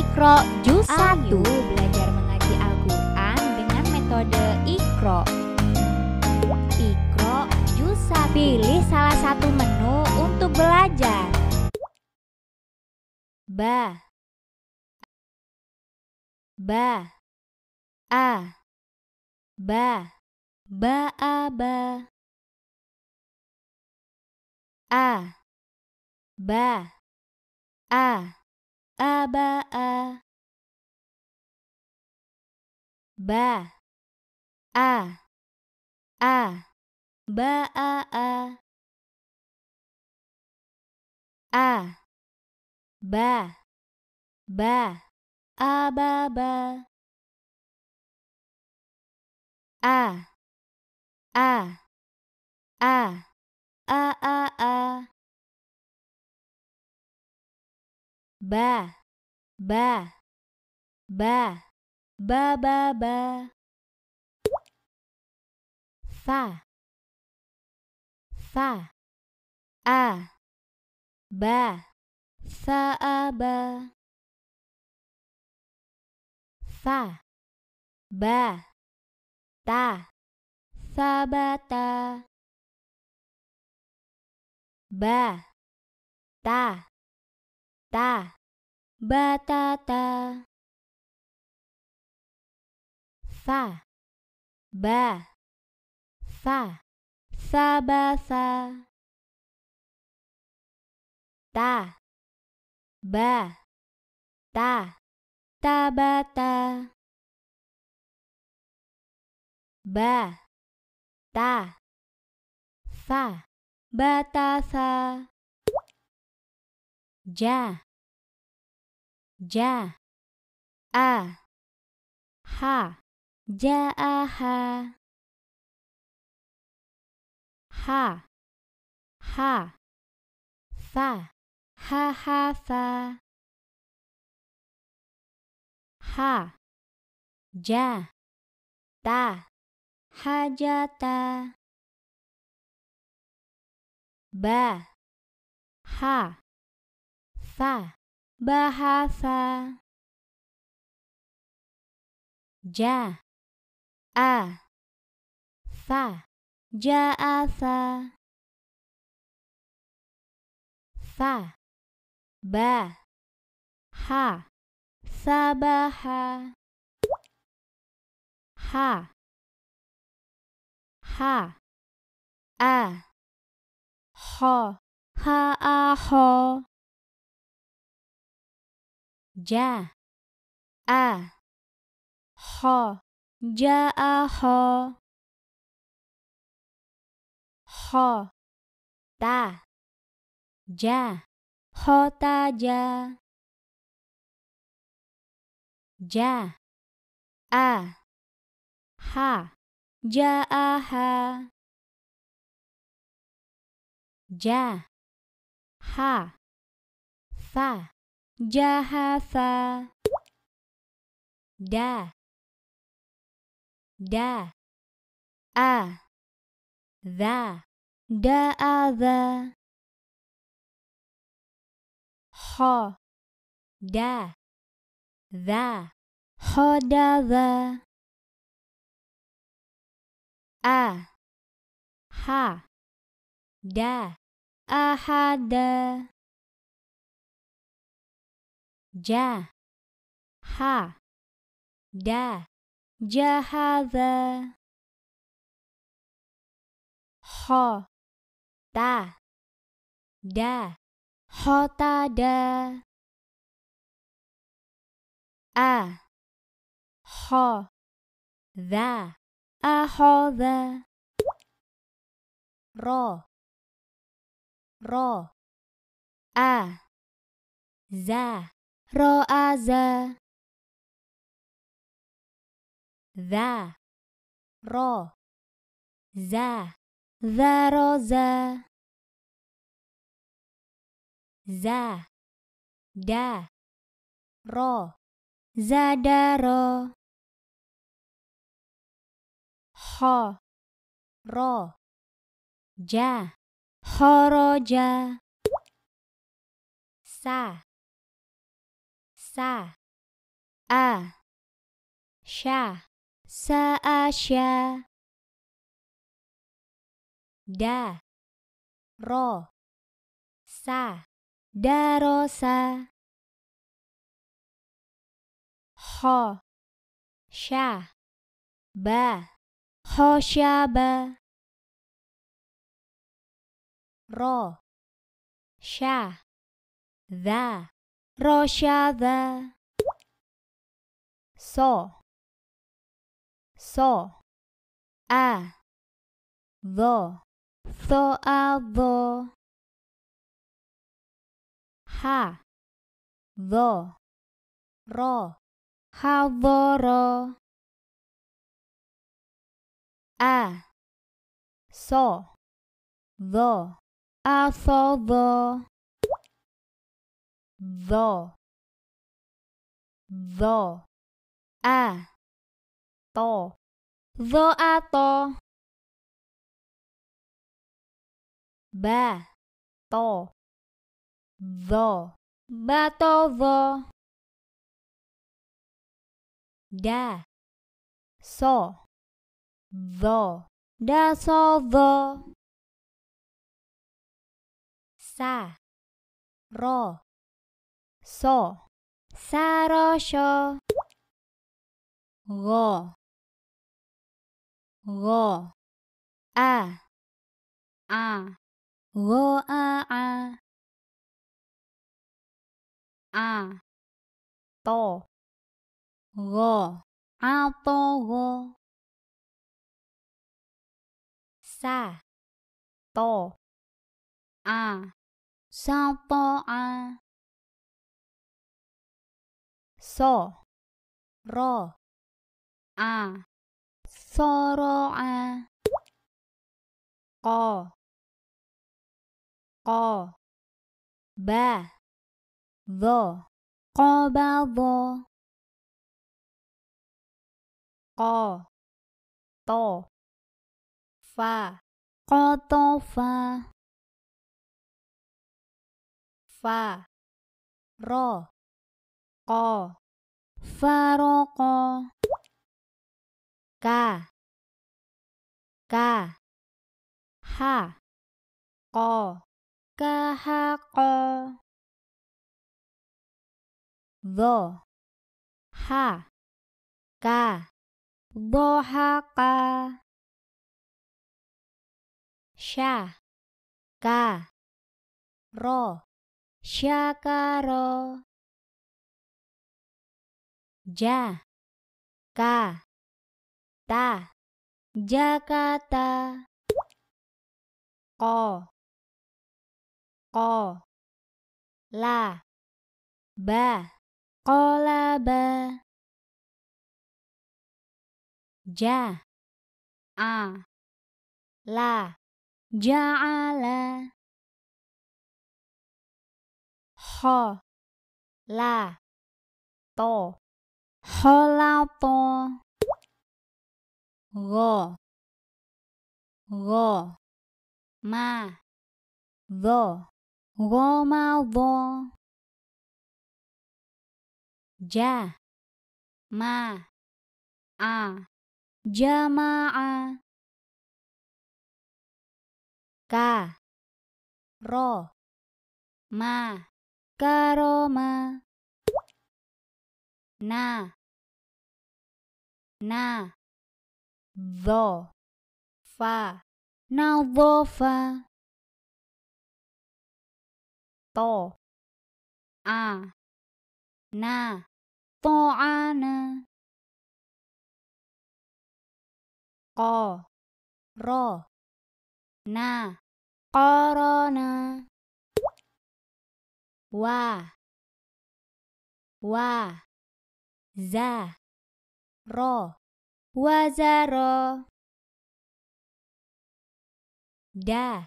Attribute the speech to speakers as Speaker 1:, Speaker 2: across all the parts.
Speaker 1: Ikro Jus 1 belajar mengaji Al-Quran dengan metode Ikro Ikro Jus 1 Pilih salah satu menu untuk belajar Ba Ba A Ba Ba A Ba A Ba A abaa ba a a ba a a a ba ba a ba ba a a a a a a, a. ba ba ba ba ba ba fa fa a ba fa a ba fa ba ta fa ba ta, ba ta ta batata fa ba fa ba sabasa ta ba ta ta ba ta ba ta fa ba ta batasa ja ja a ha a ha ha ha fa ha ha fa ha ja ta ja ta. ba ha bahasa bahasa ja a sa fa sa ba ha sabaha ha ha a ho ha a ho ja a ho ja a ho ho ta ja ho ta ja ja a ha ja a ha ja ha fa Jahafa Da Da A Tha Da other Ha Da da Hodava A Ha Da Ahada ja ha da jahadha ho ta da hotada a ho dha ahodha ro ro a za ro'aza za ro za za roza, za da ro zadaro ho ro ja horoja sa sa a sha sa a sha da ro sa darosa ho sha ba ho sha ba, ro sha da. Roshada so so a do, So a do, ha do, ro ha ro, a so do, a so do the the a to the a to ba to the ba to the da so the da so the sa ro so sarasha go go a a go a a a to go a to go sa to a sa to a so ro a soroa ko ko ba vo vo, qa to fa qatafa fa fa, ro qa faroko ka ka ha ko ko do ha ka ka sha ka ro ro ja ka ta Jakarta ko ko la ba kolaba ja a la ja'ala ho la to Holapo Go Go Ma Vo Go ma vo Ja Ma A Jama'a Ka Ro Ma Karoma Na na dho fa na fa to a na to a na ko ro na korona wa wa za ro wazaro da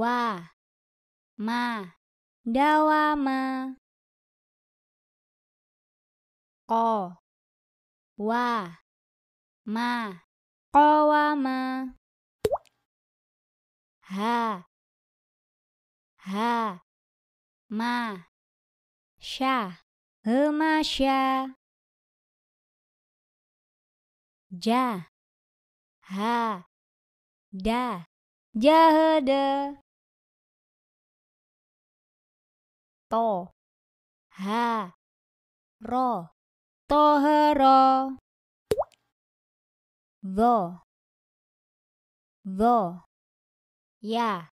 Speaker 1: wa ma dawama ko wa ma qawama ha ha ma hema sha ja ha da de. to ha ro ro Do, do, ya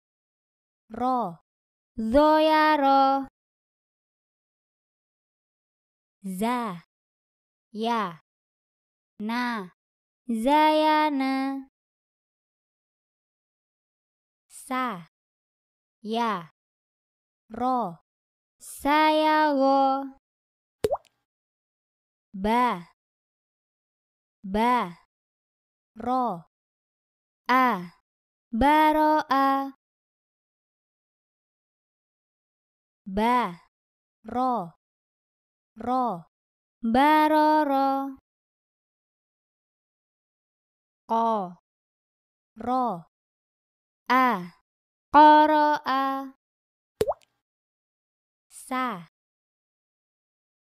Speaker 1: ro ro. za ya na Zayana Sa Ya Ro Sayago Ba Ba Ro A a Ba Ro Ro ro ko ro a qara'a sa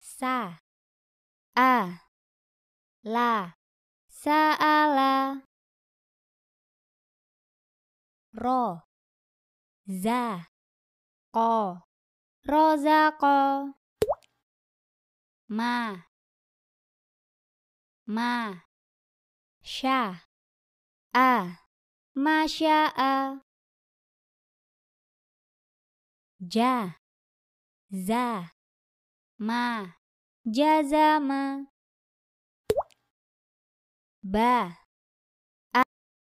Speaker 1: sa a la la ro za ko ko ma ma sha A. masya A. Ja Za Ma Jazama Ba